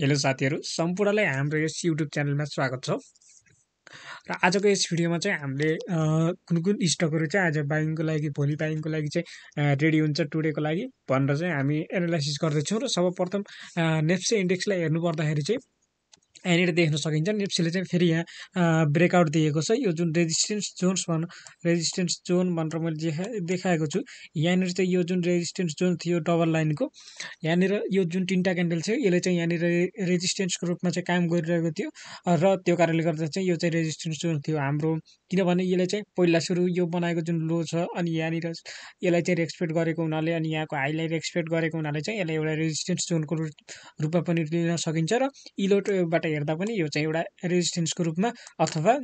hello साथीहरू सम्पूर्णलाई हाम्रो यस YouTube च्यानलमा स्वागत छ र आजको यस भिडियोमा चाहिँ हामीले कुन कुन स्टकहरू चाहिँ आज बाइङको लागि भोलि बाइङको लागि चाहिँ रेडी हुन्छ टुडेको लागि भनेर चाहिँ हामी एनालाइसिस गर्दैछौँ र सर्वप्रथम नेप्से इन्डेक्सलाई हेर्नु पर्दाखेरि चाहिँ यहाँनिर देख्न सकिन्छ नेप्सीले चाहिँ फेरि यहाँ ब्रेकआउट दिएको छ यो जुन रेजिस्टेन्स जोन्स भन रेजिस्टेन्स जोन भनेर मैले देखा देखाएको छु यहाँनिर चाहिँ यो जुन रेजिस्टेन्स जोन थियो डबल लाइनको यहाँनिर यो जुन तिनवटा क्यान्डल थियो यसले चाहिँ यहाँनिर रेजिस्टेन्सको रूपमा चाहिँ काम गरिरहेको थियो र त्यो कारणले गर्दा चाहिँ यो चाहिँ रेजिस्टेन्स जोन थियो हाम्रो किनभने यसले चाहिँ पहिला सुरु यो बनाएको जुन लो छ अनि यहाँनिर यसलाई चाहिँ रेस्पेक्ट गरेको हुनाले अनि यहाँको हाईलाई रेस्पेक्ट गरेको हुनाले चाहिँ यसलाई एउटा रेजिस्टेन्स जोनको रूपमा पनि लिन सकिन्छ र इलोबाट हेर्दा पनि यो चाहिँ एउटा रेजिस्टेन्सको रूपमा अथवा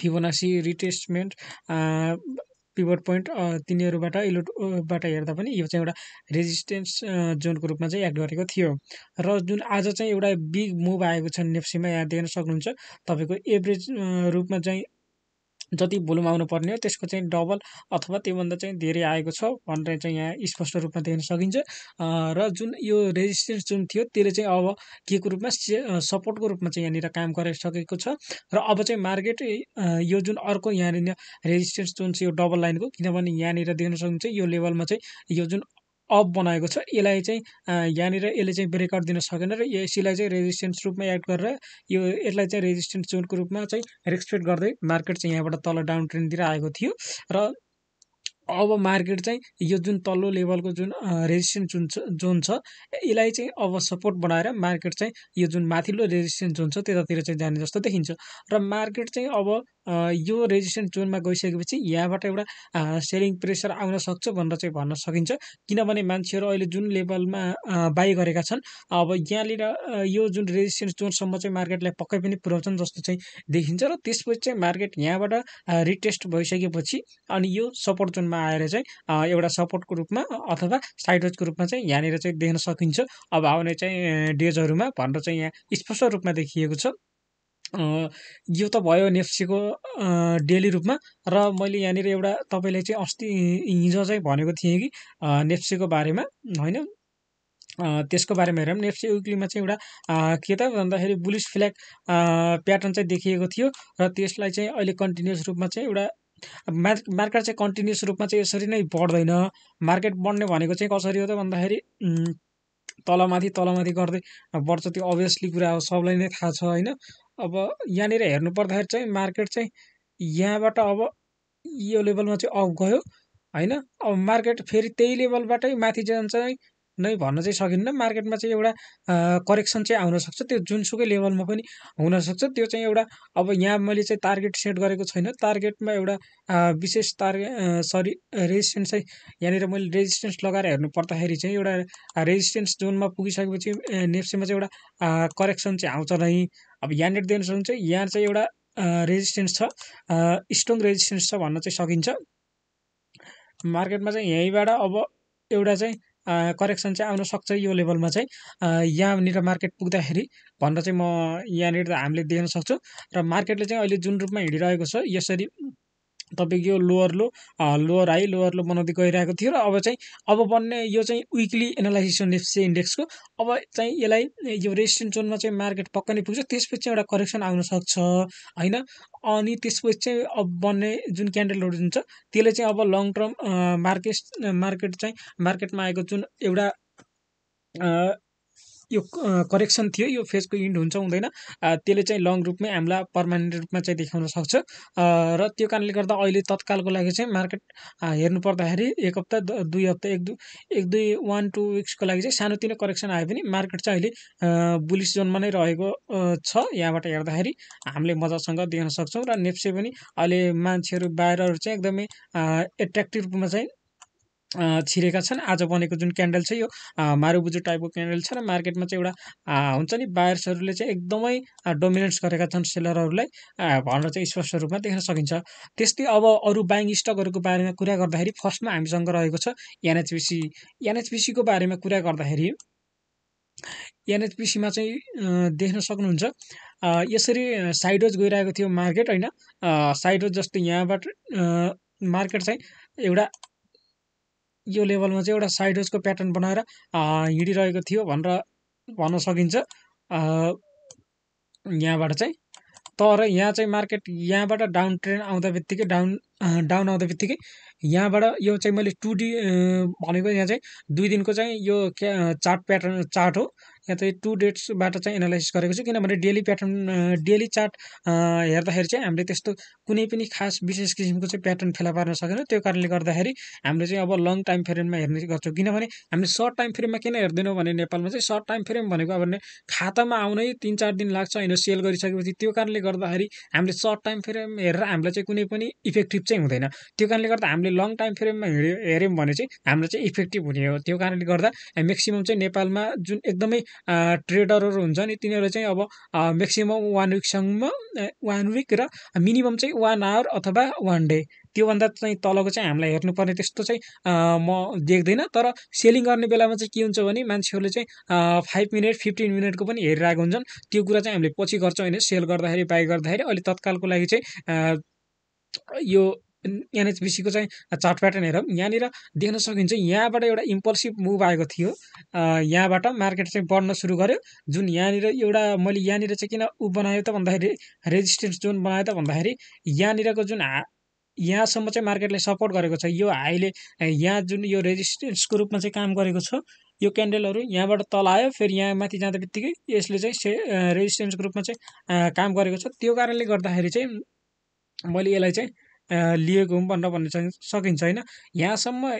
फिबोनासी रिटेस्टमेन्ट पिभट पोइन्ट तिनीहरूबाट इलोटबाट हेर्दा पनि यो चाहिँ एउटा रेजिस्टेन्स जोनको रूपमा चाहिँ एक्ट गरेको थियो र जुन आज चाहिँ एउटा बिग मुभ आएको छ नेप्सीमा यहाँ देख्न सक्नुहुन्छ तपाईँको एभरेज रूपमा चाहिँ जति भोल्युम आउनुपर्ने हो त्यसको चाहिँ डबल अथवा त्योभन्दा चाहिँ धेरै आएको छ भनेर चाहिँ यहाँ स्पष्ट रूपमा देख्न सकिन्छ र जुन यो रेजिस्टेन्स जुन थियो त्यसले चाहिँ अब के को रूपमा सपोर्टको रूपमा चाहिँ यहाँनिर काम गरिसकेको छ र अब चाहिँ मार्केट यो जुन अर्को यहाँनिर रेजिस्टेन्स जुन छ यो डबल लाइनको किनभने यहाँनिर देख्न सकिन्छ यो लेभलमा चाहिँ यो जुन अप बनाएको छ यसलाई चाहिँ यहाँनिर यसले चाहिँ ब्रेकआउट दिन सकेन र यसलाई चाहिँ रेजिस्टेन्स रूपमा एड गरेर यो यसलाई चाहिँ रेजिस्टेन्स जोनको रूपमा चाहिँ रेस्पेक्ट गर्दै मार्केट चाहिँ यहाँबाट तल डाउन ट्रेन्डतिर आएको थियो र अब मार्केट चाहिँ यो जुन तल्लो लेभलको जुन रेजिस्टेन्स जुन छ जोन छ यसलाई चाहिँ अब सपोर्ट बनाएर मार्केट चाहिँ यो जुन माथिल्लो रेजिस्टेन्स जोन छ त्यतातिर चाहिँ जाने जस्तो देखिन्छ र मार्केट चाहिँ अब यो रेजिस्टेन्स जोनमा गइसकेपछि यहाँबाट एउटा सेलिङ प्रेसर आउन सक्छ भनेर चाहिँ भन्न सकिन्छ किनभने मान्छेहरू अहिले जुन लेभलमा बाई गरेका छन् अब यहाँनिर यो जुन रेजिस्टेन्स जोनसम्म चाहिँ मार्केटलाई पक्कै पनि पुऱ्याउँछन् जस्तो चाहिँ देखिन्छ र त्यसपछि चाहिँ मार्केट यहाँबाट रिटेस्ट भइसकेपछि अनि यो सपोर्ट जोनमा आएर चाहिँ एउटा सपोर्टको रूपमा अथवा साइडवेजको रूपमा चाहिँ यहाँनिर चाहिँ देख्न सकिन्छ अब आउने चाहिँ डेजहरूमा भनेर चाहिँ यहाँ स्पष्ट रूपमा देखिएको छ यो त भयो नेप्सीको डेली रूपमा र मैले यहाँनिर एउटा तपाईँलाई चाहिँ अस्ति हिजो चाहिँ भनेको थिएँ कि नेप्सीको बारेमा होइन त्यसको बारेमा हेरौँ नेप्सी विक्लीमा चाहिँ एउटा के त भन्दाखेरि बुलिस फ्ल्याग प्याटर्न चाहिँ देखिएको थियो र त्यसलाई चाहिँ अहिले कन्टिन्युस रूपमा चाहिँ एउटा मार्क मार्केट चाहिँ कन्टिन्युस रूपमा चाहिँ यसरी नै बढ्दैन मार्केट बढ्ने भनेको चाहिँ कसरी हो त भन्दाखेरि तलमाथि तलमाथि गर्दै बढ्छ त्यो अभियसली कुरा हो सबलाई नै थाहा छ होइन अब यहाँनिर हेर्नु पर्दाखेरि चाहिँ मार्केट चाहिँ यहाँबाट अब यो लेभलमा चाहिँ अफ गयो होइन अब मार्केट फेरि त्यही लेभलबाटै माथि जान्छ नै भन्न चाहिँ सकिन्न मार्केटमा चाहिँ एउटा करेक्सन चाहिँ आउनसक्छ त्यो जुनसुकै लेभलमा पनि हुनसक्छ त्यो चाहिँ एउटा अब यहाँ मैले चाहिँ टार्गेट सेट गरेको छैन टार्गेटमा एउटा विशेष टार्गे सरी रेजिस्टेन्स चाहिँ यहाँनिर मैले रेजिस्टेन्स लगाएर हेर्नु पर्दाखेरि चाहिँ एउटा रेजिस्टेन्स जोनमा पुगिसकेपछि नेप्सेमा चाहिँ एउटा करेक्सन चाहिँ आउँछ नै अब यहाँनिर देख्न चाहिँ यहाँ चाहिँ एउटा रेजिस्टेन्स छ स्ट्रङ रेजिस्टेन्स छ भन्न चाहिँ सकिन्छ मार्केटमा चाहिँ यहीँबाट अब एउटा चाहिँ करेक्सन चाहिँ आउन सक्छ यो लेभलमा चाहिँ यहाँनिर मार्केट पुग्दाखेरि भनेर चाहिँ म यहाँनिर हामीले देख्न सक्छौँ र मार्केटले चाहिँ अहिले जुन रूपमा हिँडिरहेको छ यसरी तपाईँको यो lower low lower high lower low बनाउँदै गइरहेको थियो र अब चाहिँ अब बन्ने यो चाहिँ विकली एनालाइसिस नेप्से इन्डेक्सको अब चाहिँ यसलाई यो रेजिस्टेन्स जोनमा चाहिँ मार्केट पक्कै नै पुग्छ त्यसपछि एउटा करेक्सन आउन सक्छ होइन अनि त्यसपछि चाहिँ अब बन्ने जुन क्यान्डलहरू हुन्छ त्यसले चाहिँ अब लङ टर्म मार्केट मार्केट चाहिँ मार्केटमा आएको जुन एउटा यो करेक्सन थियो यो फेजको इन्ड हुन्छ हुँदैन त्यसले चाहिँ लङ रूपमै हामीलाई पर्मानेन्ट रूपमा चाहिँ देखाउन सक्छ र त्यो कारणले गर्दा अहिले तत्कालको लागि चाहिँ मार्केट हेर्नु पर्दाखेरि एक हप्ता दुई हप्ता एक दुई एक दुई वान टू विक्सको लागि चाहिँ सानोतिनो करेक्सन आयो भने मार्केट चाहिँ अहिले बुलिस जोनमा नै रहेको छ यहाँबाट हेर्दाखेरि हामीले मजासँग देख्न सक्छौँ र नेप्से पनि अहिले मान्छेहरू बाहिरहरू चाहिँ एकदमै एट्र्याक्टिभ रूपमा चाहिँ छिरेका छन् आज बनेको जुन क्यान्डल छ यो मारुबुजु टाइपको क्यान्डल छ र मार्केटमा चाहिँ एउटा हुन्छ नि बायर्सहरूले चाहिँ एकदमै डोमिनेन्स गरेका छन् सेलरहरूलाई भनेर चाहिँ स्पष्ट रूपमा देख्न सकिन्छ त्यस्तै अब अरू बाइङ स्टकहरूको बारेमा कुरा गर्दाखेरि फर्स्टमा हामीसँग रहेको छ एनएचपिसी एनएचपिसीको बारेमा कुरा गर्दाखेरि एनएचपिसीमा चाहिँ देख्न सक्नुहुन्छ यसरी साइडोज गइरहेको थियो मार्केट होइन साइडोज जस्तो यहाँबाट मार्केट चाहिँ एउटा यो लेभलमा चाहिँ एउटा साइड होजको प्याटर्न बनाएर हिँडिरहेको थियो भनेर भन्न सकिन्छ यहाँबाट चाहिँ तर यहाँ चाहिँ मार्केट यहाँबाट डाउन ट्रेन्ड आउँदा बित्तिकै डाउन डाउन आउँदा बित्तिकै यहाँबाट यो चाहिँ मैले टु डी भनेको यहाँ चाहिँ दुई दिनको चाहिँ यो क्या चार्ट प्याटर्न चार्ट हो या त टु डेट्सबाट चाहिँ एनालाइसिस गरेको छु किनभने डेली प्याटर्न डेली चार्ट हेर्दाखेरि चाहिँ हामीले त्यस्तो कुनै पनि खास विशेष किसिमको चाहिँ प्याटर्न फेला पार्न सकेन त्यो कारणले गर्दाखेरि हामीले चाहिँ अब लङ टाइम फ्रेममा हेर्ने गर्छौँ किनभने हामीले सर्ट टाइम फ्रेममा किन हेर्दैनौँ भने नेपालमा चाहिँ सर्ट टाइम फ्रेम भनेको अब खातामा आउनै तिन चार दिन लाग्छ होइन सेल गरिसकेपछि त्यो कारणले गर्दाखेरि हामीले सर्ट टाइम फ्रेम हेरेर हामीलाई चाहिँ कुनै पनि इफेक्टिभ चाहिँ हुँदैन त्यो कारणले गर्दा हामीले लङ टाइम फ्रेममा हेऱ्यो हेऱ्यौँ भने चाहिँ हाम्रो चाहिँ इफेक्टिभ हुने हो त्यो कारणले गर्दा मेक्सिमम् चाहिँ नेपालमा जुन एकदमै ट्रेडरहरू हुन्छ नि तिनीहरू चाहिँ अब म्याक्सिमम् वान विकसम्म वान विक र मिनिमम चाहिँ वान आवर अथवा वान डे त्योभन्दा चाहिँ तलको चाहिँ हामीलाई हेर्नुपर्ने त्यस्तो चाहिँ म देख्दिनँ तर सेलिङ गर्ने बेलामा चाहिँ के हुन्छ भने मान्छेहरूले चाहिँ फाइभ मिनट फिफ्टिन मिनटको पनि हेरिरहेको हुन्छन् त्यो कुरा चाहिँ हामीले पछि गर्छौँ होइन सेल गर्दाखेरि बाई गर्दाखेरि अहिले तत्कालको लागि चाहिँ यो एनएचबिसीको चाहिँ चार्ट प्याटर्न हेरौँ यहाँनिर देख्न सकिन्छ यहाँबाट एउटा इम्पल्सिभ मुभ आएको थियो यहाँबाट मार्केट चाहिँ बढ्न सुरु गर्यो जुन यहाँनिर एउटा मैले यहाँनिर चाहिँ किन ऊ बनायो त भन्दाखेरि रेजिस्टेन्स जोन बनायो त भन्दाखेरि यहाँनिरको जुन हा यहाँसम्म चाहिँ मार्केटले सपोर्ट गरेको छ यो हाईले यहाँ जुन यो रेजिस्टेन्सको रूपमा चाहिँ काम गरेको छ यो क्यान्डलहरू यहाँबाट तल आयो फेरि यहाँ माथि जाँदा बित्तिकै यसले चाहिँ से रेजिस्टेन्सको रूपमा चाहिँ काम गरेको छ त्यो कारणले गर्दाखेरि चाहिँ मैले यसलाई चाहिँ लिएको भन्न भन्न सकिन्छ होइन यहाँसम्म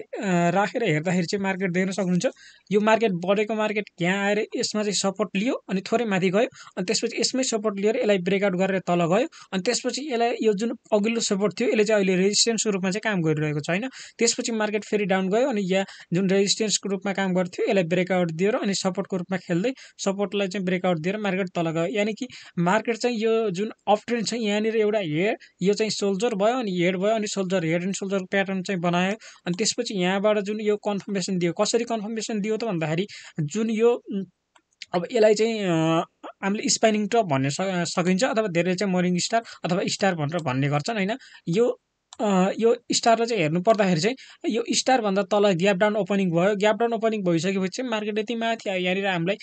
राखेर हेर्दाखेरि चाहिँ मार्केट देख्न सक्नुहुन्छ यो मार्केट बढेको मार्केट यहाँ आएर यसमा चाहिँ सपोर्ट लियो अनि थोरै माथि गयो अनि त्यसपछि यसमै सपोर्ट लिएर यसलाई ब्रेकआउट गरेर तल गयो अनि त्यसपछि यसलाई यो जुन अघिल्लो सपोर्ट थियो यसले चाहिँ अहिले रेजिस्टेन्सको रूपमा चाहिँ काम गरिरहेको छ होइन त्यसपछि मार्केट फेरि डाउन गयो अनि यहाँ जुन रेजिस्टेन्सको रूपमा काम गर्थ्यो यसलाई ब्रेकआउट दिएर अनि सपोर्टको रूपमा खेल्दै सपोर्टलाई चाहिँ ब्रेकआउट दिएर मार्केट तल गयो यानि कि मार्केट चाहिँ यो जुन अप ट्रेन्ड छ यहाँनिर एउटा हेयर यो चाहिँ सोल्जर भयो अनि हेड भयो अनि सोल्जर हेड एन्ड सोल्जरको प्याटर्न चाहिँ बनायो अनि त्यसपछि यहाँबाट जुन यो कन्फर्मेसन दियो कसरी कन्फर्मेसन दियो त भन्दाखेरि जुन यो अब यसलाई चाहिँ हामीले स्पाइनिङ टप भन्ने सकिन्छ अथवा धेरै चाहिँ मोरिङ स्टार अथवा स्टार भनेर भन्ने गर्छन् होइन यो यो स्टारलाई चाहिँ हेर्नु पर्दाखेरि चाहिँ यो स्टारभन्दा तल ग्याप डाउन ओपनिङ भयो ग्याप डाउन ओपनिङ भइसकेपछि चाहिँ मार्केट यति माथि आयो यहाँनिर हामीलाई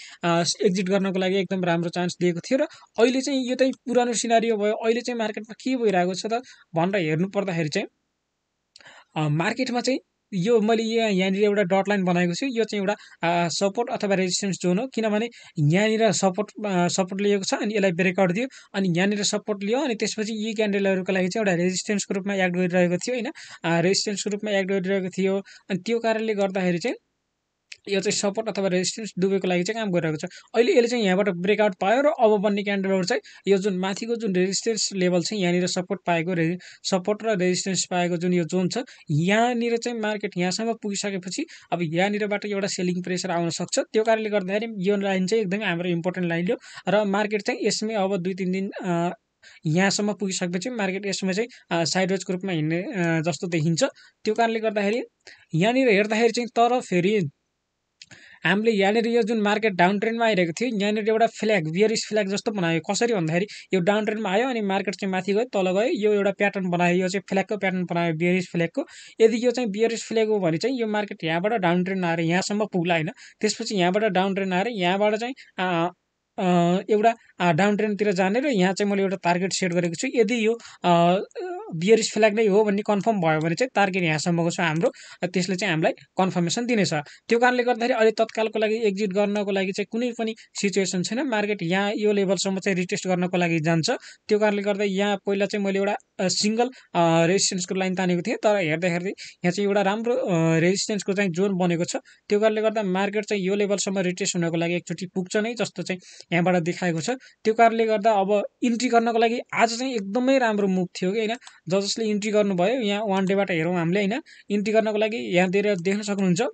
एक्जिट गर्नको लागि एकदम राम्रो चान्स दिएको थियो र अहिले चाहिँ यो चाहिँ पुरानो सिनारी भयो अहिले चाहिँ मार्केटमा के भइरहेको छ त भनेर हेर्नु पर्दाखेरि चाहिँ मार्केटमा चाहिँ यो मैले यहाँ यहाँनिर एउटा डट लाइन बनाएको छु यो चाहिँ एउटा सपोर्ट अथवा रेजिस्टेन्स जोन हो किनभने यहाँनिर सपोर्ट सपोर्ट लिएको छ अनि यसलाई ब्रेकआउट दियो अनि यहाँनिर सपोर्ट लियो अनि त्यसपछि यी क्यान्डलहरूको लागि चाहिँ एउटा रेजिस्टेन्सको रूपमा एक्ट गरिरहेको थियो होइन रेजिस्टेन्सको रूपमा एक्ट गरिरहेको थियो अनि त्यो कारणले गर्दाखेरि चाहिँ यो चाहिँ सपोर्ट अथवा रेजिस्टेन्स दुवैको लागि चाहिँ काम गरिरहेको छ अहिले यसले चाहिँ यहाँबाट ब्रेकआउट पायो र अब बन्ने क्यान्डलहरू चाहिँ यो जुन माथिको जुन रेजिस्टेन्स लेभल चाहिँ यहाँनिर सपोर्ट पाएको रे सपोर्ट र रेजिस्टेन्स पाएको जुन यो जोन छ यहाँनिर चाहिँ मार्केट यहाँसम्म पुगिसकेपछि अब यहाँनिरबाट एउटा सेलिङ प्रेसर आउन सक्छ त्यो कारणले गर्दाखेरि यो लाइन चाहिँ एकदमै हाम्रो इम्पोर्टेन्ट लाइन हो र मार्केट चाहिँ यसमै अब दुई तिन दिन यहाँसम्म पुगिसकेपछि मार्केट यसमा चाहिँ साइडवेजको रूपमा हिँड्ने जस्तो देखिन्छ त्यो कारणले गर्दाखेरि यहाँनिर हेर्दाखेरि चाहिँ तर फेरि हामीले यहाँनिर यो जुन मार्केट डाउन ट्रेन्डमा आइरहेको थियो यहाँनिर एउटा फ्ल्याग बियरिस फ्ल्याग जस्तो बनायो कसरी भन्दाखेरि यो डाउन ट्रेन्डमा आयो अनि मार्केट चाहिँ माथि गयो तल गयो यो एउटा प्याटर्न बनायो यो चाहिँ फ्ल्यागको प्याटर्न बनायो बियरिस फ्ल्यागको यदि यो चाहिँ बियरिस फ्ल्याग हो भने चाहिँ यो मार्केट यहाँबाट डाउन ट्रेन्ड आएर यहाँसम्म पुग्ला होइन त्यसपछि यहाँबाट डाउन ट्रेन्ड आएर यहाँबाट चाहिँ एउटा डाउन ट्रेनतिर जाने र यहाँ चाहिँ मैले एउटा टार्गेट सेट गरेको छु यदि यो बियरिस फ्ल्याग नै हो भन्ने कन्फर्म भयो भने चाहिँ टार्गेट यहाँसम्मको छ हाम्रो त्यसले चाहिँ हामीलाई कन्फर्मेसन दिनेछ त्यो कारणले गर्दाखेरि अहिले तत्कालको लागि एक्जिट गर्नको लागि चाहिँ कुनै पनि सिचुएसन छैन मार्केट यहाँ यो लेभलसम्म चाहिँ रिटेस्ट गर्नको लागि जान्छ त्यो कारणले गर्दा यहाँ पहिला चाहिँ मैले एउटा सिङ्गल रेजिस्टेन्सको लाइन तानेको थिएँ तर हेर्दाखेरि यहाँ चाहिँ एउटा राम्रो रेजिस्टेन्सको चाहिँ जोन बनेको छ त्यो कारणले गर्दा मार्केट चाहिँ यो लेभलसम्म रिटेस्ट हुनको लागि एकचोटि पुग्छ नै जस्तो चाहिँ यहाँबाट देखाएको छ त्यो कारणले गर्दा अब इन्ट्री गर्नको लागि आज चाहिँ एकदमै राम्रो मुभ थियो कि होइन ज जसले इन्ट्री गर्नुभयो यहाँ वान डेबाट हेरौँ हामीले होइन इन्ट्री गर्नको लागि यहाँतिर देख्न सक्नुहुन्छ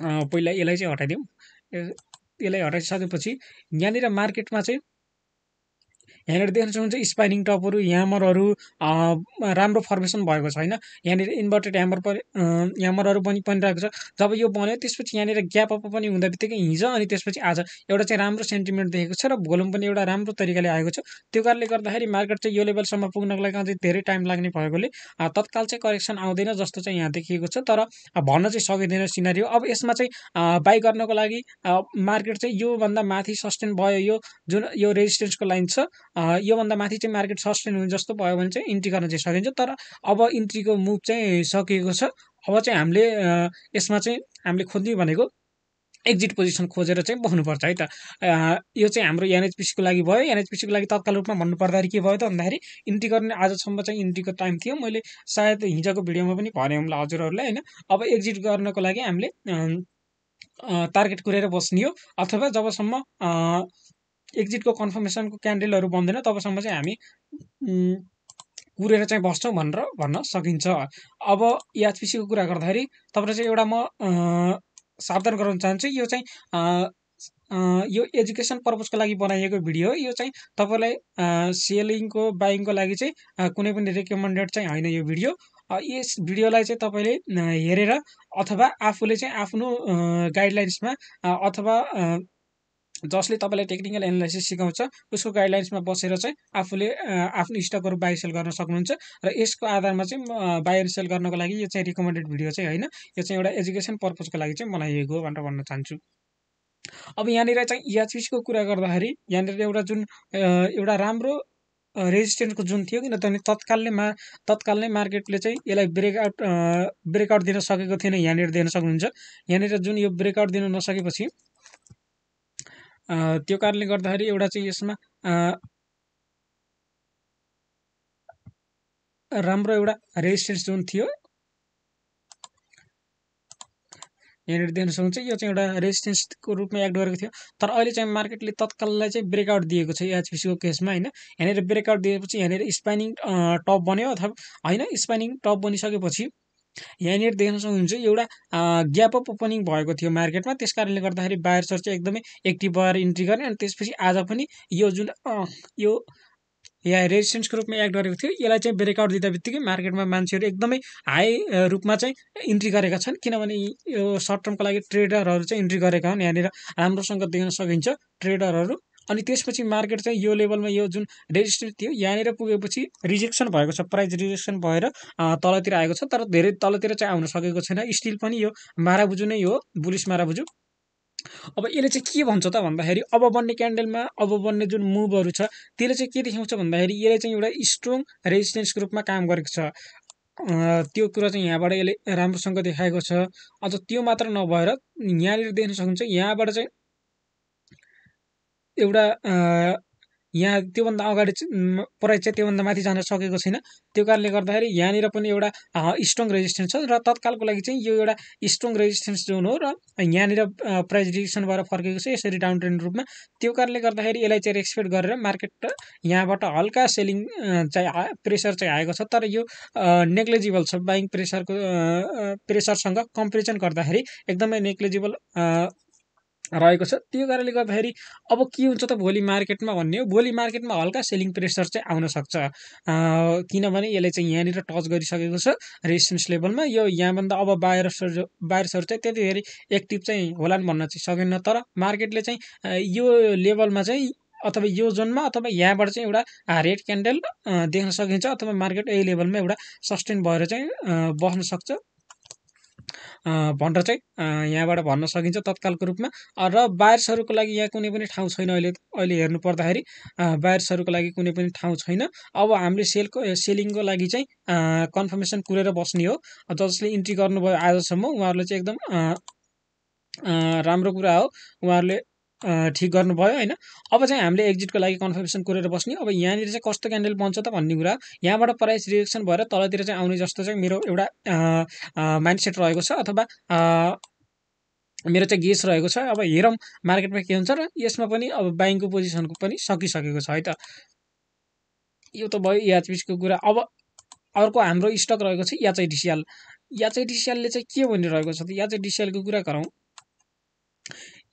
पहिला यसलाई चाहिँ हटाइदिउँ यसलाई हटाइसकेपछि यहाँनिर मार्केटमा चाहिँ यहाँनिर देख्न सक्नुहुन्छ स्पाइनिङ टपहरू ह्यामरहरू राम्रो फर्मेसन भएको छैन यहाँनिर इन्भर्टेड ह्यामर पनि ह्यामरहरू पनि परिरहेको छ जब यो बन्यो त्यसपछि यहाँनिर ग्याप अप पनि हुँदा बित्तिकै हिजो अनि त्यसपछि आज एउटा चाहिँ राम्रो सेन्टिमेन्ट देखेको छ र भोलुम पनि एउटा राम्रो तरिकाले आएको छ त्यो कारणले गर्दाखेरि मार्केट चाहिँ यो लेभलसम्म पुग्नको लागि अझै धेरै टाइम लाग्ने भएकोले तत्काल चाहिँ करेक्सन आउँदैन जस्तो चाहिँ यहाँ देखिएको छ तर भन्न चाहिँ सकिँदैन सिनारी अब यसमा चाहिँ बाई गर्नको लागि मार्केट चाहिँ योभन्दा माथि सस्टेन भयो यो जुन यो रेजिस्टेन्सको लाइन छ योभन्दा माथि चाहिँ मार्केट सस्टेन हुने जस्तो भयो भने चाहिँ इन्ट्री गर्न चाहिँ सकिन्छ तर अब इन्ट्रीको मुभ चाहिँ सकिएको छ अब चाहिँ हामीले यसमा चाहिँ हामीले खोज्ने भनेको एक्जिट पोजिसन खोजेर चाहिँ बस्नुपर्छ है त यो चाहिँ हाम्रो एनएचपिसीको लागि भयो एनएचपिसीको लागि तत्काल रूपमा भन्नुपर्दाखेरि के भयो त भन्दाखेरि इन्ट्री गर्ने आजसम्म चाहिँ इन्ट्रीको टाइम थियो मैले सायद हिजोको भिडियोमा पनि भने होला हजुरहरूलाई होइन अब एक्जिट गर्नको लागि हामीले टार्गेट कुरेर बस्ने हो अथवा जबसम्म एक्जिटको कन्फर्मेसनको क्यान्डलहरू बन्दैन तबसम्म चाहिँ हामी कुरेर चाहिँ बस्छौँ भनेर भन्न सकिन्छ अब एचपिसीको e कुरा गर्दाखेरि तपाईँलाई चाहिँ एउटा म सावधान गराउन चाहन्छु यो चाहिँ यो एजुकेसन पर्पजको लागि बनाइएको भिडियो हो यो चाहिँ तपाईँलाई सेलिङको बाइङको लागि चाहिँ कुनै पनि रेकमेन्डेड चाहिँ होइन यो भिडियो यस भिडियोलाई चाहिँ तपाईँले हेरेर अथवा आफूले चाहिँ आफ्नो गाइडलाइन्समा अथवा जसले तपाईँलाई टेक्निकल एनालाइसिस सिकाउँछ उसको गाइडलाइन्समा बसेर चाहिँ आफूले आफ्नो स्टकहरू बाई सेल गर्न सक्नुहुन्छ र यसको आधारमा चाहिँ बाई सेल गर्नको लागि यो चाहिँ रिकमेन्डेड भिडियो चाहिँ होइन यो चाहिँ एउटा एजुकेसन पर्पजको लागि चाहिँ बनाइएको भनेर भन्न चाहन्छु अब यहाँनिर चाहिँ इआचपिसको कुरा गर्दाखेरि यहाँनिर एउटा जुन एउटा राम्रो रेजिस्टेन्सको जुन थियो किन त तत्काल नै मा तत्काल नै मार्केटले चाहिँ यसलाई ब्रेकआउट ब्रेकआउट दिन सकेको थिएन यहाँनिर दिन सक्नुहुन्छ यहाँनिर जुन यो ब्रेकआउट दिन नसकेपछि त्यो कारणले गर्दाखेरि एउटा चाहिँ यसमा राम्रो एउटा रेजिस्टेन्स जोन थियो यहाँनिर देख्न सक्नुहुन्छ यो चाहिँ एउटा रेजिस्टेन्सको रूपमा एक्ट गरेको थियो तर अहिले चाहिँ मार्केटले तत्काललाई चाहिँ ब्रेकआउट दिएको छ एचपिसीको केसमा होइन यहाँनिर ब्रेकआउट दिएपछि यहाँनिर स्पाइनिङ टप बन्यो अथवा होइन स्पाइनिङ टप बनिसकेपछि यहाँनिर देख्न सक्नुहुन्छ एउटा ग्याप अप ओपनिङ भएको थियो मार्केटमा त्यस कारणले गर्दाखेरि बायर्सहरू चाहिँ एकदमै एक्टिभ भएर इन्ट्री गर्ने अनि त्यसपछि आज पनि यो जुन यो या रेजिस्टेन्सको रूपमा एक्ट गरेको थियो यसलाई चाहिँ ब्रेकआउट दिँदा बित्तिकै मार्केटमा मान्छेहरू एकदमै हाई रूपमा चाहिँ इन्ट्री गरेका छन् किनभने यो सर्ट टर्मको लागि ट्रेडरहरू चाहिँ इन्ट्री गरेका हुन् यहाँनिर राम्रोसँग देख्न सकिन्छ ट्रेडरहरू अनि त्यसपछि मार्केट चाहिँ यो लेभलमा यो जुन रेजिस्टेन्स थियो यहाँनिर पुगेपछि रिजेक्सन भएको छ प्राइस रिजेक्सन भएर तलतिर आएको छ तर धेरै तलतिर चाहिँ आउन सकेको छैन स्टिल पनि यो माराबुजु नै हो बुलिस माराबुजु अब यसले चाहिँ के भन्छ त भन्दाखेरि अब बन्ने क्यान्डलमा अब बन्ने जुन मुभहरू छ त्यसले चाहिँ के देखाउँछ भन्दाखेरि यसले चाहिँ एउटा स्ट्रङ रेजिस्टेन्सको रूपमा काम गरेको छ त्यो कुरा चाहिँ यहाँबाट यसले राम्रोसँग देखाएको छ अझ त्यो मात्र नभएर यहाँनिर देख्न सकिन्छ यहाँबाट चाहिँ एउटा यहाँ त्योभन्दा अगाडि प्राइस चाहिँ त्योभन्दा माथि जान सकेको छैन त्यो कारणले गर्दाखेरि यहाँनिर पनि एउटा स्ट्रङ रेजिस्टेन्स छ र तत्कालको लागि चाहिँ यो एउटा स्ट्रङ रेजिस्टेन्स जोन हो र यहाँनिर प्राइज रिजिक्सन भएर फर्केको छ यसरी डाउन ट्रेन्ड रूपमा त्यो कारणले गर्दाखेरि यसलाई चाहिँ एक्सपेक्ट गरेर मार्केट यहाँबाट हल्का सेलिङ चाहिँ प्रेसर चाहिँ आएको छ तर यो नेग्लेजिबल छ बाइङ प्रेसरको प्रेसरसँग कम्पेरिजन गर्दाखेरि एकदमै नेग्लेजिबल रहेको छ त्यो कारणले गर्दाखेरि अब के हुन्छ त भोलि मार्केटमा भन्ने हो भोलि मार्केटमा हल्का सेलिङ प्रेसर चाहिँ आउन सक्छ किनभने यसले चाहिँ यहाँनिर टच गरिसकेको छ रेजिस्टेन्स लेभलमा यो यहाँभन्दा अब बायर्सहरू बायर्सहरू चाहिँ त्यति धेरै एक्टिभ चाहिँ नि भन्न चाहिँ सकेन तर मार्केटले चाहिँ यो लेभलमा चाहिँ अथवा यो जोनमा अथवा यहाँबाट चाहिँ एउटा रेड क्यान्डल देख्न सकिन्छ अथवा मार्केट यही लेभलमा एउटा सस्टेन भएर चाहिँ बस्न सक्छ भनेर चाहिँ यहाँबाट भन्न सकिन्छ तत्कालको रूपमा र बायर्सहरूको लागि यहाँ कुनै पनि ठाउँ छैन अहिले अहिले हेर्नु पर्दाखेरि बायर्सहरूको लागि कुनै पनि ठाउँ छैन अब हामीले सेलको सेलिङको लागि चाहिँ कन्फर्मेसन कुरेर बस्ने हो जसले इन्ट्री गर्नुभयो आजसम्म उहाँहरूले चाहिँ एकदम राम्रो कुरा हो उहाँहरूले ठिक गर्नुभयो होइन अब चाहिँ हामीले एक्जिटको लागि कन्फर्मेसन कुरेर बस्ने अब यहाँनिर चाहिँ कस्तो क्यान्डल बन्छ त भन्ने कुरा यहाँबाट प्राइस रिएक्सन भएर तलतिर चाहिँ आउने जस्तो चाहिँ मेरो एउटा माइन्डसेट रहेको छ अथवा मेरो चाहिँ गेस रहेको छ अब हेरौँ मार्केटमा के हुन्छ र यसमा पनि अब बाइङको पोजिसनको पनि सकिसकेको छ है त यो त भयो याचबिचको कुरा अब अर्को हाम्रो स्टक रहेको छ याचआइडिसिएल याचआइडिसिएलले चाहिँ के भनिरहेको छ त याचआइडिसिएलको कुरा गरौँ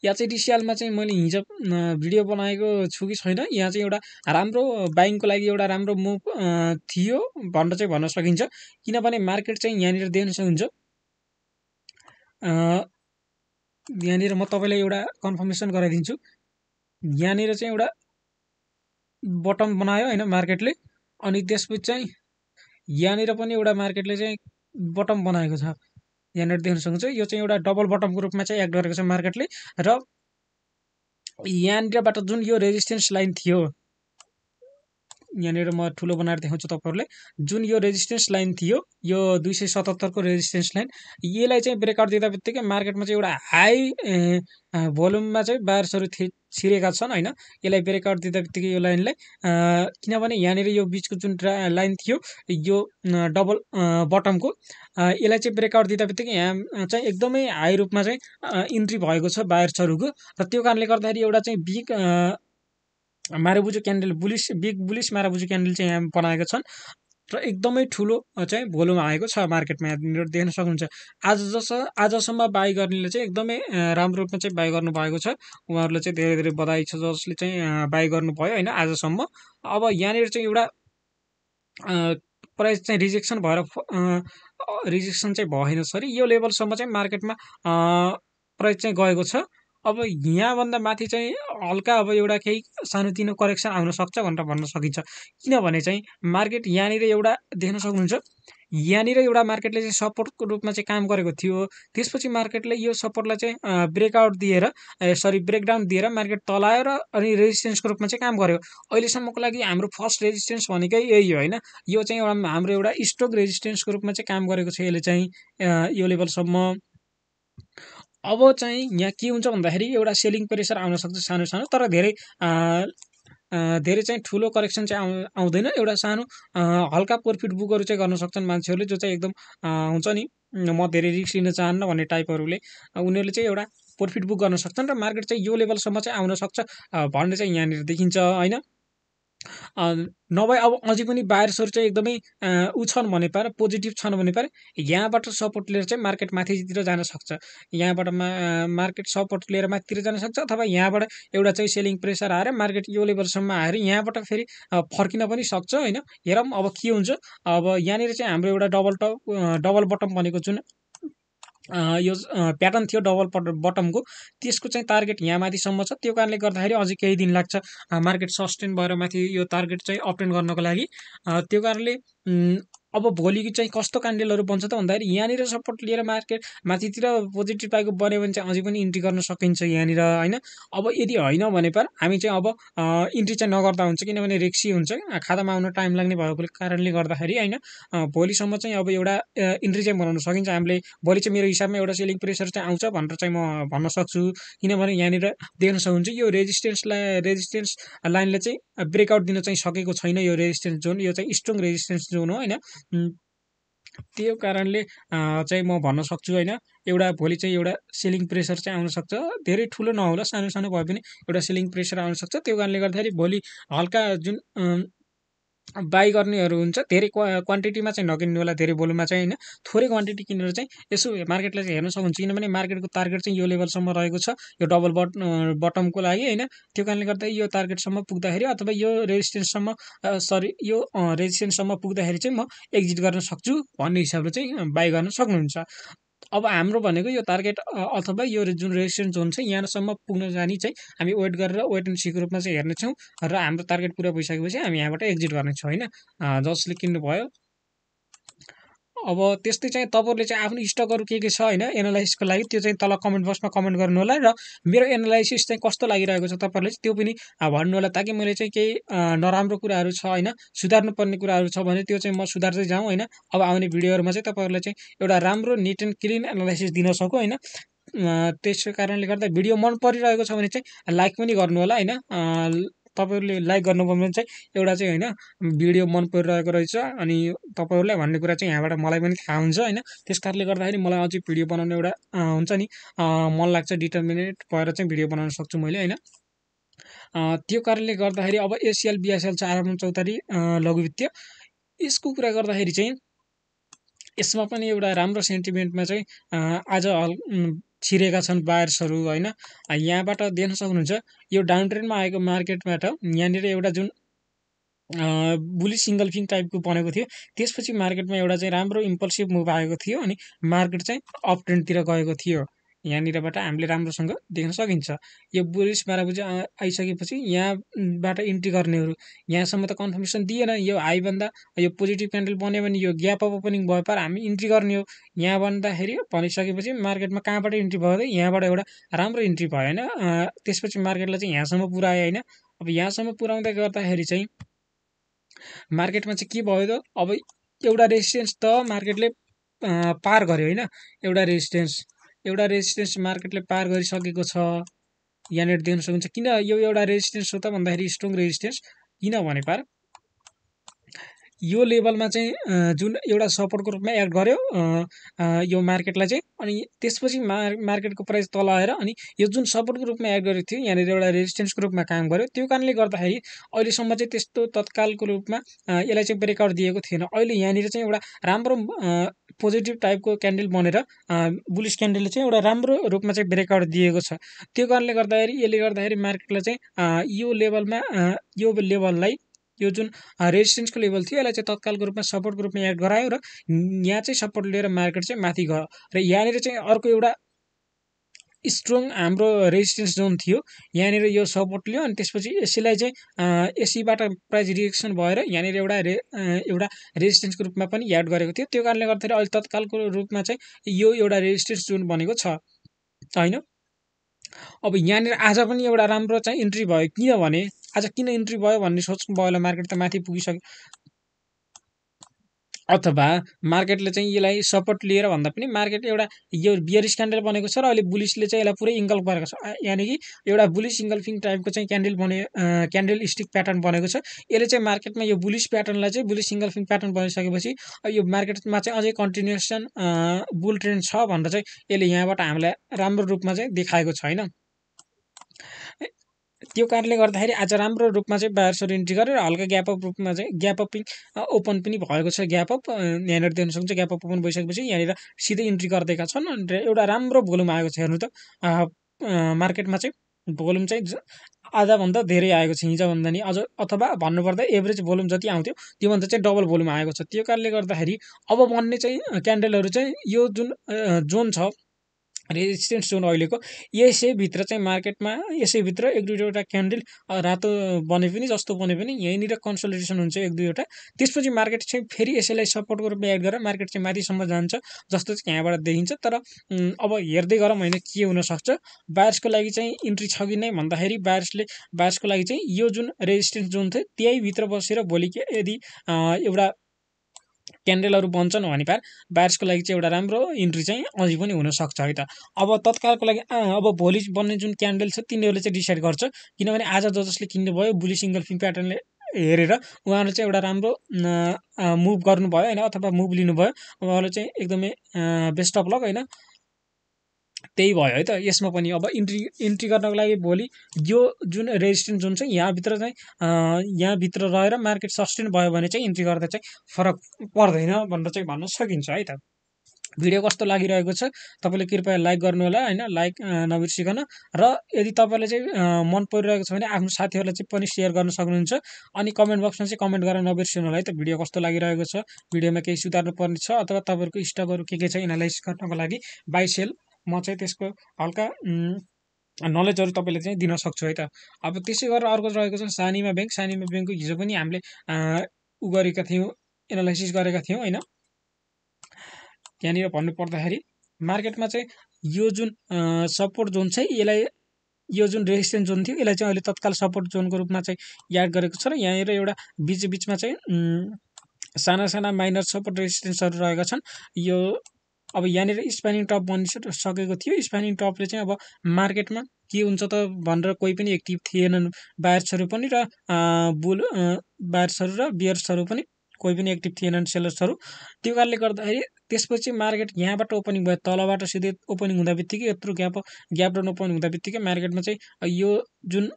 या चाहिँ डिसिएलमा चाहिँ मैले हिजो भिडियो बनाएको छु कि छैन यहाँ चाहिँ एउटा राम्रो बाइङको लागि एउटा राम्रो मुभ थियो भनेर चाहिँ भन्न सकिन्छ किनभने मार्केट चाहिँ यहाँनिर देख्न सकिन्छ यहाँनिर म तपाईँलाई एउटा कन्फर्मेसन गराइदिन्छु यहाँनिर चाहिँ एउटा बटम बनायो होइन मार्केटले अनि त्यसपछि चाहिँ यहाँनिर पनि एउटा मार्केटले चाहिँ बटम बनाएको छ यहाँनिर देख्न सक्नुहुन्छ यो चाहिँ एउटा डबल बटमको रूपमा चाहिँ एक्ट गरेको छ मार्केटले र यहाँनिरबाट जुन यो रेजिस्टेन्स लाइन थियो यहाँनिर म ठुलो बनाएर देखाउँछु तपाईँहरूले जुन यो रेजिस्टेन्स लाइन थियो यो दुई सय सतहत्तरको रेजिस्टेन्स लाइन यसलाई चाहिँ ब्रेकआउट दिँदा बित्तिकै मार्केटमा चाहिँ एउटा हाई भोल्युममा चाहिँ बायर्सहरू थि छिरेका छन् होइन यसलाई ब्रेकआउट दिँदा बित्तिकै यो लाइनलाई किनभने यहाँनिर यो बिचको जुन लाइन थियो यो डबल बटमको यसलाई चाहिँ ब्रेकआउट दिँदा बित्तिकै यहाँ चाहिँ एकदमै हाई रूपमा चाहिँ इन्ट्री भएको छ बायर्सहरूको र त्यो कारणले गर्दाखेरि एउटा चाहिँ big marubozu candle bullish big bullish marubozu candle चाहिँ यहाँ बनाएका छन् र एकदमै ठुलो चाहिँ भोल्युम आएको छ मार्केटमा यहाँनिर देख्न सक्नुहुन्छ आज जस आजसम्म बाई गर्नेले चाहिँ एकदमै राम्रो रूपमा चाहिँ बाई गर्नुभएको छ उहाँहरूलाई चाहिँ धेरै धेरै बधाई छ जसले चाहिँ बाई गर्नुभयो होइन आजसम्म अब यहाँनिर चाहिँ एउटा प्राइस चाहिँ रिजेक्सन भएर रिजेक्सन चाहिँ भएन सरी यो लेभलसम्म चाहिँ मार्केटमा प्राइस चाहिँ गएको छ अब यहाँभन्दा माथि चाहिँ हल्का अब एउटा केही सानोतिनो करेक्सन आउन सक्छ भनेर भन्न सकिन्छ किनभने चाहिँ मार्केट यहाँनिर एउटा देख्न सक्नुहुन्छ यहाँनिर एउटा मार्केटले चाहिँ सपोर्टको रूपमा चाहिँ काम गरेको थियो त्यसपछि मार्केटले यो सपोर्टलाई चाहिँ ब्रेकआउट दिएर सरी ब्रेकडाउन दिएर मार्केट र अनि रेजिस्टेन्सको रूपमा चाहिँ काम गर्यो अहिलेसम्मको लागि हाम्रो फर्स्ट रेजिस्टेन्स भनेकै यही हो होइन यो चाहिँ एउटा हाम्रो एउटा स्टोक रेजिस्टेन्सको रूपमा चाहिँ काम गरेको छ यसले चाहिँ यो लेभलसम्म अब चाहिँ यहाँ के हुन्छ भन्दाखेरि एउटा सेलिङ प्रेसर आउन सक्छ सानो सानो तर धेरै धेरै चाहिँ ठुलो करेक्सन चाहिँ आउ आउँदैन एउटा सानो हल्का प्रफिट बुकहरू चाहिँ गर्न सक्छन् मान्छेहरूले जो चाहिँ एकदम हुन्छ नि म धेरै रिक्स लिन चाहन्न भन्ने टाइपहरूले उनीहरूले चाहिँ एउटा प्रफिट बुक गर्न सक्छन् र मार्केट चाहिँ यो लेभलसम्म चाहिँ आउन सक्छ भन्ने चाहिँ यहाँनिर देखिन्छ होइन नभए अब अझै पनि बायर्सहरू चाहिँ एकदमै उ छन् भने पार पोजिटिभ छन् भने पारा यहाँबाट सपोर्ट लिएर चाहिँ मार्केट माथितिर जान सक्छ यहाँबाट मा मार्केट सपोर्ट लिएर माथितिर जान सक्छ अथवा यहाँबाट एउटा चाहिँ सेलिङ प्रेसर आएर मार्केट यो लेभलसम्म आएर यहाँबाट फेरि फर्किन पनि सक्छ होइन हेरौँ अब के हुन्छ अब यहाँनिर चाहिँ हाम्रो एउटा डबल टप डबल बटम भनेको जुन यो प्याटर्न थियो डबल बटमको त्यसको चाहिँ टार्गेट यहाँ माथिसम्म छ त्यो कारणले गर्दाखेरि अझै केही दिन लाग्छ मार्केट सस्टेन भएर माथि यो टार्गेट चाहिँ अपटेन गर्नको लागि त्यो कारणले अब भोलि चाहिँ कस्तो क्यान्डलहरू बन्छ त भन्दाखेरि यहाँनिर सपोर्ट लिएर मार्केट माथितिर पोजिटिभ पाएको बन्यो भने चाहिँ अझै पनि इन्ट्री गर्न सकिन्छ यहाँनिर होइन अब यदि होइन भने पर हामी चाहिँ अब इन्ट्री चाहिँ नगर्दा हुन्छ किनभने रेक्सी हुन्छ खातामा आउन टाइम लाग्ने भएको कारणले गर्दाखेरि होइन भोलिसम्म चाहिँ अब एउटा इन्ट्री चाहिँ बनाउन सकिन्छ हामीले भोलि चाहिँ मेरो हिसाबमा एउटा सेलिङ प्रेसर चाहिँ आउँछ भनेर चाहिँ म भन्न सक्छु किनभने यहाँनिर देख्न सक्नुहुन्छ यो रेजिस्टेन्सलाई रेजिस्टेन्स लाइनले चाहिँ ब्रेकआउट दिन चाहिँ सकेको छैन यो रेजिस्टेन्स जोन यो चाहिँ स्ट्रङ रेजिस्टेन्स जोन हो होइन त्यो कारणले चाहिँ म भन्न सक्छु होइन एउटा भोलि चाहिँ एउटा सेलिङ प्रेसर चाहिँ आउनसक्छ धेरै ठुलो नहोला सानो सानो भए पनि एउटा सेलिङ प्रेसर आउनसक्छ त्यो कारणले गर्दाखेरि भोलि हल्का जुन बाई गर्नेहरू हुन्छ धेरै क्वा क्वान्टिटीमा चाहिँ नकिन्नु होला धेरै भोल्युममा चाहिँ होइन थोरै क्वान्टिटी किनेर चाहिँ यसो मार्केटलाई चाहिँ हेर्न सक्नुहुन्छ किनभने मार्केटको टार्गेट चाहिँ यो लेभलसम्म रहेको छ यो डबल बट बटमको लागि होइन त्यो कारणले गर्दा यो टार्गेटसम्म पुग्दाखेरि अथवा यो रेजिस्टेन्ससम्म सरी यो रेजिस्टेन्ससम्म पुग्दाखेरि चाहिँ म एक्जिट गर्न सक्छु भन्ने हिसाबले चाहिँ बाई गर्न सक्नुहुन्छ अब हाम्रो भनेको यो टार्गेट अथवा यो जुन रेजिस्टेन्स जोन छ यहाँसम्म पुग्न जाने चाहिँ हामी वेट गरेर वेट एन्ड सिक रूपमा चाहिँ हेर्नेछौँ र हाम्रो टार्गेट पुरा भइसकेपछि हामी यहाँबाट एक्जिट गर्नेछौँ होइन जसले किन्नुभयो अब त्यस्तै चाहिँ तपाईँहरूले चाहिँ आफ्नो स्टकहरू के के छ होइन एनालाइसिसको लागि त्यो चाहिँ तल कमेन्ट बक्समा कमेन्ट गर्नु होला र मेरो एनालाइसिस चाहिँ कस्तो लागिरहेको छ तपाईँहरूले त्यो पनि भन्नु होला ताकि मैले चाहिँ केही नराम्रो कुराहरू छ होइन सुधार्नुपर्ने कुराहरू छ भने त्यो चाहिँ म सुधार्दै जाउँ होइन अब आउने भिडियोहरूमा चाहिँ तपाईँहरूलाई चाहिँ एउटा राम्रो निट एन्ड क्लिन एनालाइसिस दिन सकु होइन त्यसको कारणले गर्दा भिडियो मन परिरहेको छ भने चाहिँ लाइक पनि गर्नु होला होइन तपाईँहरूले लाइक गर्नुभयो भने चाहिँ एउटा चाहिँ होइन भिडियो मन परिरहेको रहेछ अनि तपाईँहरूलाई भन्ने कुरा चाहिँ यहाँबाट मलाई पनि थाहा हुन्छ होइन त्यस कारणले गर्दाखेरि मलाई अझै भिडियो बनाउने एउटा हुन्छ नि मन लाग्छ डिटर्मिनेट भएर चाहिँ भिडियो बनाउन सक्छु मैले होइन त्यो कारणले गर्दाखेरि अब एसिएल बिएसएल चाहिँ आराम चौतारी लघुवित्तीय यसको कुरा गर्दाखेरि चाहिँ यसमा पनि एउटा राम्रो सेन्टिमेन्टमा चाहिँ आज हल छिरेका छन् बायर्सहरू होइन यहाँबाट देख्न सक्नुहुन्छ यो डाउन ट्रेन्डमा आएको मार्केटबाट यहाँनिर एउटा जुन बुली सिङ्गल फिङ टाइपको बनेको थियो त्यसपछि मार्केटमा एउटा चाहिँ राम्रो इम्पल्सिभ मुभ आएको थियो अनि मार्केट चाहिँ अप ट्रेन्डतिर गएको थियो यहाँनिरबाट हामीले राम्रोसँग देख्न सकिन्छ यो बुलिस बाह्र बजी आइसकेपछि यहाँबाट इन्ट्री गर्नेहरू यहाँसम्म त कन्फर्मेसन दिएन यो हाई यो पोजिटिभ क्यान्डल बन्यो भने यो ग्याप अप ओपनिङ भए पार हामी इन्ट्री गर्ने हो यहाँ भन्दाखेरि भनिसकेपछि मार्केटमा कहाँबाट इन्ट्री भयो त यहाँबाट एउटा राम्रो इन्ट्री भयो होइन त्यसपछि मार्केटलाई चाहिँ यहाँसम्म पुऱ्यायो होइन अब यहाँसम्म पुऱ्याउँदै गर्दाखेरि चाहिँ मार्केटमा चाहिँ के भयो त अब एउटा रेजिस्टेन्स त मार्केटले पार गर्यो होइन एउटा रेजिस्टेन्स एउटा रेजिस्टेन्स मार्केटले पार गरिसकेको छ यहाँनिर देख्न सकिन्छ किन यो एउटा रेजिस्टेन्स हो त भन्दाखेरि स्ट्रङ रेजिस्टेन्स किनभने पार यो लेभलमा चाहिँ जुन एउटा सपोर्टको रूपमा एक्ट गर्यो यो मार्केटलाई चाहिँ अनि त्यसपछि मा मार्केटको प्राइस तल आएर अनि यो जुन सपोर्टको रूपमा एक्ट गरेको थियो यहाँनिर एउटा रेजिस्टेन्सको रूपमा काम गर्यो त्यो कारणले गर्दाखेरि अहिलेसम्म चाहिँ त्यस्तो तत्कालको रूपमा यसलाई चाहिँ ब्रेकआउट दिएको थिएन अहिले यहाँनिर चाहिँ एउटा राम्रो पोजिटिभ टाइपको क्यान्डल बनेर बुलिस क्यान्डलले चाहिँ एउटा राम्रो रूपमा चाहिँ ब्रेकआउट दिएको छ त्यो कारणले गर्दाखेरि यसले गर्दाखेरि मार्केटलाई चाहिँ यो लेभलमा यो लेभललाई यो जुन रेजिस्टेन्सको लेभल थियो यसलाई चाहिँ तत्कालको रूपमा सपोर्टको रूपमा एड गरायो र यहाँ चाहिँ सपोर्ट लिएर मार्केट चाहिँ माथि गयो र यहाँनिर चाहिँ अर्को एउटा स्ट्रङ हाम्रो रेजिस्टेन्स जोन थियो यहाँनिर यो सपोर्ट लियो अनि त्यसपछि एसीलाई चाहिँ एसीबाट प्राइस रिएक्सन भएर यहाँनिर एउटा रे एउटा रेजिस्टेन्सको रूपमा पनि एड गरेको थियो त्यो कारणले गर्दाखेरि अहिले तत्कालको रूपमा चाहिँ यो एउटा रेजिस्टेन्स जोन बनेको छ होइन अब यहाँनिर आज पनि एउटा राम्रो चाहिँ इन्ट्री भयो किनभने आज किन इन्ट्री भयो भन्ने सोच्नु भयो होला मार्केट त माथि पुगिसक्यो अथवा मार्केटले चाहिँ यसलाई सपोर्ट लिएर भन्दा पनि मार्केट एउटा यो बियरिस क्यान्डल बनेको छ र अहिले बुलिसले चाहिँ यसलाई पुरै इङ्गल गरेको छ यानि कि एउटा बुलिस इङ्गल्फिङ टाइपको चाहिँ क्यान्डल बने क्यान्डल स्टिक प्याटर्न बनेको छ यसले चाहिँ मार्केटमा यो बुलिस प्याटर्नलाई चाहिँ बुलिस इङ्गल्फिङ प्याटर्न बनिसकेपछि यो मार्केटमा चाहिँ अझै कन्टिन्युसन बुल ट्रेन्ड छ भनेर चाहिँ यसले यहाँबाट हामीलाई राम्रो रूपमा चाहिँ देखाएको छ छैन त्यो कारणले गर्दाखेरि आज राम्रो रूपमा चाहिँ बायर सर इन्ट्री गरेर हल्का ग्याप अप रूपमा चाहिँ ग्याप पनि ओपन पनि भएको छ ग्याप अप यहाँनिर देख्न सक्छ ग्याप अप ओपन भइसकेपछि यहाँनिर सिधै इन्ट्री गरिदिएका छन् र एउटा राम्रो भोल्युम आएको छ हेर्नु त मार्केटमा चाहिँ भोल्युम चाहिँ आधाभन्दा धेरै आएको छ हिजोभन्दा नि अझ अथवा भन्नुपर्दा एभरेज भोल्युम जति आउँथ्यो त्योभन्दा चाहिँ डबल भोल्युम आएको छ त्यो कारणले गर्दाखेरि अब बन्ने चाहिँ क्यान्डलहरू चाहिँ यो जुन जोन छ रेजिस्टेन्स जोन अहिलेको यसैभित्र चाहिँ मार्केटमा यसैभित्र एक दुईवटा क्यान्डल रातो बने पनि जस्तो बने पनि यहीँनिर कन्सल्टेसन हुन्छ एक दुईवटा त्यसपछि मार्केट चाहिँ फेरि यसैलाई सपोर्टको रूपमा एड गरेर मार्केट चाहिँ माथिसम्म जान्छ जस्तो चाहिँ यहाँबाट देखिन्छ तर अब हेर्दै गरौँ होइन के हुनसक्छ बायर्सको लागि चाहिँ इन्ट्री छ कि नै भन्दाखेरि बायर्सले बायर्सको लागि चाहिँ यो जुन रेजिस्टेन्स जोन थियो त्यहीभित्र बसेर भोलि यदि एउटा क्यान्डलहरू बन्छन् भने पार बायर्सको लागि चाहिँ एउटा राम्रो इन्ट्री चाहिँ अझै पनि हुनसक्छ है त अब तत्कालको लागि अब भोलि बन्ने जुन क्यान्डल छ तिनीहरूले चाहिँ डिसाइड गर्छ किनभने आज ज जसले किन्नुभयो बुली सिङ्गल फिल्म प्याटर्नले हेरेर उहाँहरू चाहिँ एउटा राम्रो मुभ गर्नुभयो होइन अथवा मुभ लिनुभयो उहाँहरूले चाहिँ एकदमै बेस्ट अफ लक होइन त्यही भयो है त यसमा पनि अब इन्ट्री इन्ट्री गर्नको लागि भोलि यो जुन रेजिस्टेन्स जुन चाहिँ यहाँभित्र चाहिँ यहाँभित्र रहेर मार्केट सस्टेन भयो भने चाहिँ इन्ट्री गर्दा चाहिँ फरक पर्दैन भनेर चाहिँ भन्न सकिन्छ है त भिडियो कस्तो लागिरहेको छ तपाईँले कृपया लाइक गर्नु होला होइन लाइक नबिर्सिकन र यदि तपाईँले चाहिँ मन परिरहेको छ भने आफ्नो साथीहरूलाई चाहिँ पनि सेयर गर्न सक्नुहुन्छ अनि कमेन्ट बक्समा चाहिँ कमेन्ट गरेर नबिर्सिनु होला है त भिडियो कस्तो लागिरहेको छ भिडियोमा केही सुधार्नुपर्ने छ अथवा तपाईँहरूको स्टकहरू के के छ एनालाइज गर्नको लागि बाई सेल म चाहिँ त्यसको हल्का नलेजहरू तपाईँले चाहिँ दिन सक्छु है त अब त्यसै गरेर अर्को रहेको छ सानीमा ब्याङ्क सानीमा ब्याङ्कको हिजो पनि हामीले उ गरेका थियौँ एनालाइसिस गरेका थियौँ होइन त्यहाँनिर भन्नुपर्दाखेरि मार्केटमा चाहिँ यो जुन सपोर्ट जोन छ यसलाई यो जुन रेजिस्टेन्स जोन थियो यसलाई चाहिँ अहिले तत्काल सपोर्ट जोनको रूपमा चाहिँ याद गरेको छ र यहाँनिर एउटा बिच बिचमा चाहिँ साना साना माइनर सपोर्ट रेजिस्टेन्सहरू रहेका छन् यो अब यहाँनिर स्पेनिङ टप बनिसकेको सकेको थियो स्पेनिङ टपले चाहिँ अब मार्केटमा के हुन्छ त भनेर कोही पनि एक्टिभ थिएनन् बायर्सहरू पनि र बुल बायर्सहरू र बियर्सहरू पनि कोही पनि एक्टिभ थिएनन् सेलर्सहरू त्यो कारणले गर्दाखेरि त्यसपछि मार्केट यहाँबाट ओपनिङ भयो तलबाट सिधै ओपनिङ हुँदा बित्तिकै यत्रो ग्याप ग्याप डाउन ओपन हुँदा बित्तिकै मार्केटमा चाहिँ यो जुन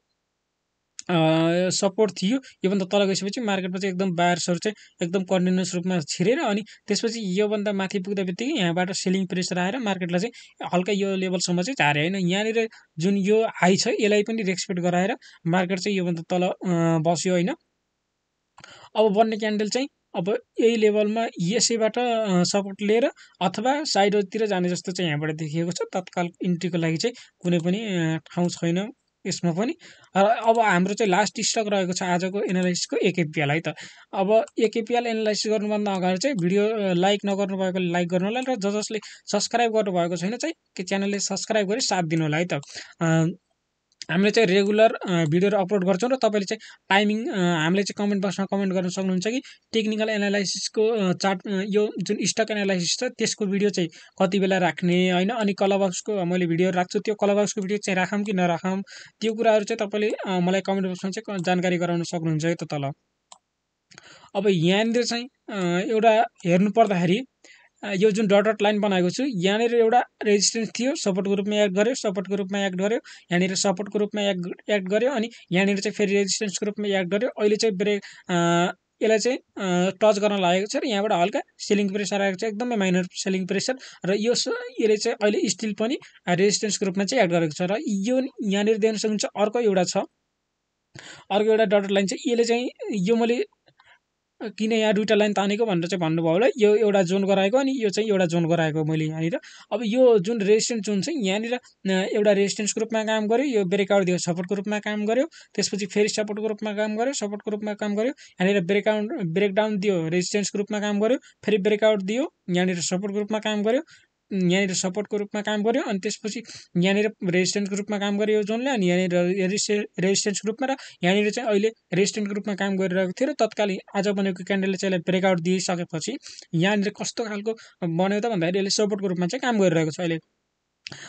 सपोर्ट थियो योभन्दा तल गइसकेपछि मार्केटमा चाहिँ एकदम बायर्सहरू चाहिँ एकदम कन्टिन्युस रूपमा छिरेर अनि त्यसपछि योभन्दा माथि पुग्दा बित्तिकै यहाँबाट सेलिङ प्रेसर आएर मार्केटलाई चाहिँ हल्का यो लेभलसम्म चाहिँ झारे होइन यहाँनिर जुन यो हाई छ यसलाई पनि रेस्पेक्ट गराएर मार्केट चाहिँ योभन्दा तल बस्यो होइन अब बन्ने क्यान्डल चाहिँ अब यही लेभलमा यसैबाट सपोर्ट लिएर अथवा साइडतिर जाने जस्तो चाहिँ यहाँबाट देखिएको छ तत्काल इन्ट्रीको लागि चाहिँ कुनै पनि ठाउँ छैन यसमा पनि र अब हाम्रो चाहिँ लास्ट स्टक रहेको छ आजको एनालाइसिसको एकेपिएल है त अब एकेपिएल एनालाइसिस गर्नुभन्दा अगाडि चाहिँ भिडियो लाइक नगर्नु भएकोले लाइक गर्नु होला र ज जसले सब्सक्राइब गर्नुभएको छैन चाहिँ के च्यानलले सब्सक्राइब गरी साथ दिनु होला है त हामीले चाहिँ रेगुलर भिडियोहरू अपलोड गर्छौँ र तपाईँले चाहिँ टाइमिङ हामीले चाहिँ कमेन्ट बक्समा कमेन्ट गर्न सक्नुहुन्छ कि टेक्निकल एनालाइसिसको चार्ट यो जुन स्टक एनालाइसिस छ त्यसको भिडियो चाहिँ कति बेला राख्ने होइन अनि कलबक्सको मैले भिडियो राख्छु त्यो कलबक्सको भिडियो चाहिँ राखौँ कि नराखौँ त्यो कुराहरू चाहिँ तपाईँले मलाई कमेन्ट बक्समा चाहिँ जानकारी गराउन सक्नुहुन्छ है त तल अब यहाँनिर चाहिँ एउटा हेर्नु पर्दाखेरि यो जुन डट डट लाइन बनाएको छु यहाँनिर एउटा रेजिस्टेन्स थियो सपोर्टको रूपमा एक्ट गर्यो सपोर्टको रूपमा एक्ट गर्यो यहाँनिर सपोर्टको रूपमा एक्ट एक्ट गर्यो अनि यहाँनिर चाहिँ फेरि रेजिस्टेन्सको रूपमा एक्ट गर्यो अहिले चाहिँ ब्रेक यसलाई चाहिँ टच गर्न लागेको छ र यहाँबाट हल्का सेलिङ प्रेसर आएको छ एकदमै माइनर सेलिङ प्रेसर र यो यसले चाहिँ अहिले स्टिल पनि रेजिस्टेन्सको रूपमा चाहिँ एड गरेको छ र यो यहाँनिर देख्न सकिन्छ अर्को एउटा छ अर्को एउटा डटर लाइन चाहिँ यसले चाहिँ यो मैले किन यहाँ दुइटा लाइन तानेको भनेर चाहिँ भन्नुभयो होला यो एउटा जोन गराएको अनि यो चाहिँ एउटा जोन गराएको मैले यहाँनिर अब यो जुन रेजिस्टेन्स जोन चाहिँ यहाँनिर एउटा रेजिस्टेन्सको रूपमा काम गर्यो यो ब्रेकआउट दियो सपोर्टको रूपमा काम गर्यो त्यसपछि फेरि सपोर्टको रूपमा काम गर्यो सपोर्टको रूपमा काम गऱ्यो यहाँनिर ब्रेकआउट ब्रेकडाउन दियो रेजिस्टेन्सको रूपमा काम गर्यो फेरि ब्रेकआउट दियो यहाँनिर सपोर्टको रूपमा काम गर्यो यहाँनिर सपोर्टको रूपमा काम गऱ्यो अनि त्यसपछि यहाँनिर रेजिस्टेन्सको रूपमा काम गऱ्यो जोनले अनि यहाँनिर रेजिस्टे रेजिस्टेन्सको रूपमा र यहाँनिर चाहिँ अहिले रेजिस्टेन्सको रूपमा काम गरिरहेको थियो र तत्कालीन आज बनेको क्यान्डलले चाहिँ यसलाई ब्रेकआउट दिइसकेपछि यहाँनिर कस्तो खालको बन्यो त भन्दाखेरि यसले सपोर्टको रूपमा चाहिँ काम गरिरहेको छ अहिले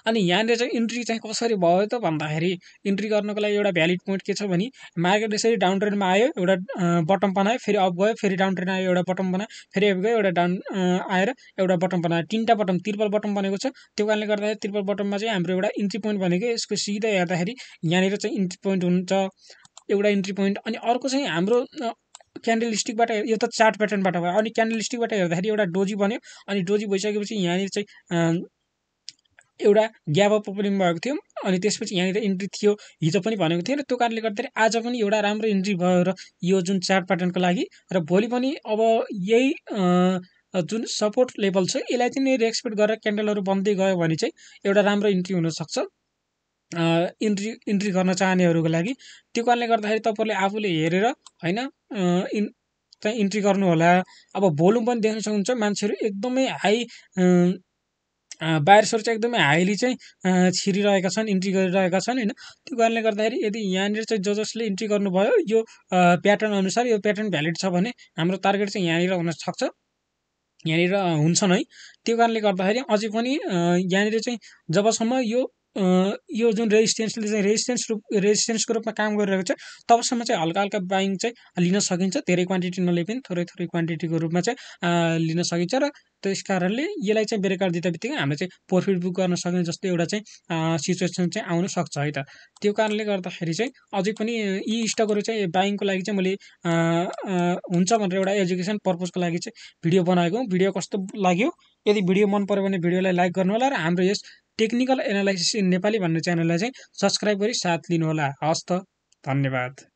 अनि यहाँनिर चाहिँ इन्ट्री चाहिँ कसरी भयो त भन्दाखेरि इन्ट्री गर्नुको लागि एउटा भ्यालिड पोइन्ट के छ भने मार्केट यसरी डाउन ट्रेन्डमा आयो एउटा बटम बनायो फेरि अप गयो फेरि डाउन ट्रेन्ड आयो एउटा बटम बनायो फेरि अप गयो एउटा डाउन आएर एउटा बटम बनायो तिनवटा बटम त्रिपल बटम बनेको छ त्यो कारणले गर्दाखेरि त्रिपल बटममा चाहिँ हाम्रो एउटा इन्ट्री पोइन्ट भनेको यसको सिधै हेर्दाखेरि यहाँनिर चाहिँ इन्ट्री पोइन्ट हुन्छ एउटा इन्ट्री पोइन्ट अनि अर्को चाहिँ हाम्रो क्यान्डल स्टिकबाट यो त चार्ट प्याटर्नबाट भयो अनि क्यान्डल स्टिकबाट हेर्दाखेरि एउटा डोजी बन्यो अनि डोजी भइसकेपछि यहाँनिर चाहिँ एउटा ग्याप अप पनि भएको थियो अनि त्यसपछि यहाँनिर इन्ट्री थियो हिजो पनि भनेको थियो र त्यो कारणले गर्दाखेरि आज पनि एउटा राम्रो इन्ट्री भयो र यो जुन चार्ट प्याटर्नको लागि र भोलि पनि अब यही जुन सपोर्ट लेभल छ यसलाई चाहिँ नै गरेर क्यान्डलहरू बन्दै गयो भने चाहिँ एउटा राम्रो इन्ट्री हुनसक्छ इन्ट्री इन्ट्री गर्न चाहनेहरूको लागि त्यो कारणले गर्दाखेरि तपाईँहरूले आफूले हेरेर होइन इन् चाहिँ इन्ट्री गर्नु होला अब भोल्युम पनि देख्न सक्नुहुन्छ मान्छेहरू एकदमै हाई वायर्सहरू चाहिँ एकदमै हाइली चाहिँ छिरिरहेका छन् इन्ट्री गरिरहेका छन् होइन त्यो कारणले गर्दाखेरि यदि यहाँनिर चाहिँ ज जसले इन्ट्री गर्नुभयो यो प्याटर्न अनुसार यो प्याटर्न भ्यालिड छ भने हाम्रो टार्गेट चाहिँ यहाँनिर सक्छ यहाँनिर हुन्छन् है त्यो कारणले गर्दाखेरि अझै पनि यहाँनिर चाहिँ जबसम्म यो यो जुन रेजिस्टेन्सले चाहिँ रेजिस्टेन्स रूप रेजिस्टेन्सको रूपमा काम गरिरहेको छ तबसम्म चाहिँ हल्का हल्का बाइङ चाहिँ लिन सकिन्छ धेरै क्वान्टिटी नलिए पनि थोरै थोरै क्वान्टिटीको रूपमा चाहिँ लिन सकिन्छ र त्यस कारणले यसलाई चाहिँ ब्रेकआउट दिँदा बित्तिकै हामीले चाहिँ प्रफिट बुक गर्न सक्ने जस्तो एउटा चाहिँ सिचुएसन चाहिँ आउन सक्छ है त त्यो कारणले गर्दाखेरि चाहिँ अझै पनि यी स्टकहरू चाहिँ बाइङको लागि चाहिँ मैले हुन्छ भनेर एउटा एजुकेसन पर्पजको लागि चाहिँ भिडियो बनाएको भिडियो कस्तो लाग्यो यदि भिडियो मन पऱ्यो भने भिडियोलाई लाइक गर्नु होला र हाम्रो यस टेक्निकल एनालाइसिस इन नेपाली भन्ने च्यानललाई चाहिँ सब्सक्राइब गरी साथ लिनुहोला हस् त धन्यवाद